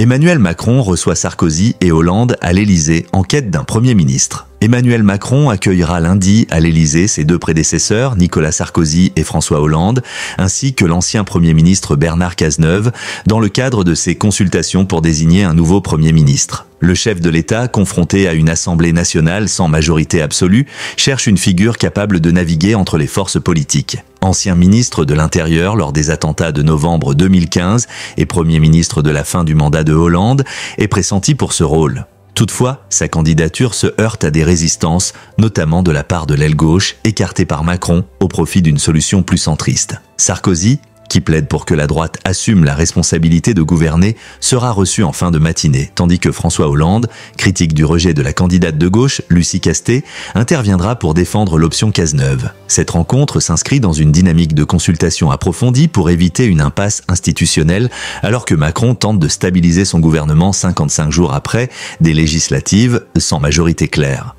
Emmanuel Macron reçoit Sarkozy et Hollande à l'Élysée en quête d'un Premier ministre. Emmanuel Macron accueillera lundi à l'Élysée ses deux prédécesseurs, Nicolas Sarkozy et François Hollande, ainsi que l'ancien Premier ministre Bernard Cazeneuve, dans le cadre de ses consultations pour désigner un nouveau Premier ministre. Le chef de l'État, confronté à une assemblée nationale sans majorité absolue, cherche une figure capable de naviguer entre les forces politiques. Ancien ministre de l'Intérieur lors des attentats de novembre 2015 et Premier ministre de la fin du mandat de Hollande, est pressenti pour ce rôle. Toutefois, sa candidature se heurte à des résistances, notamment de la part de l'aile gauche, écartée par Macron, au profit d'une solution plus centriste. Sarkozy, qui plaide pour que la droite assume la responsabilité de gouverner, sera reçu en fin de matinée, tandis que François Hollande, critique du rejet de la candidate de gauche, Lucie Casté, interviendra pour défendre l'option Cazeneuve. Cette rencontre s'inscrit dans une dynamique de consultation approfondie pour éviter une impasse institutionnelle, alors que Macron tente de stabiliser son gouvernement 55 jours après des législatives sans majorité claire.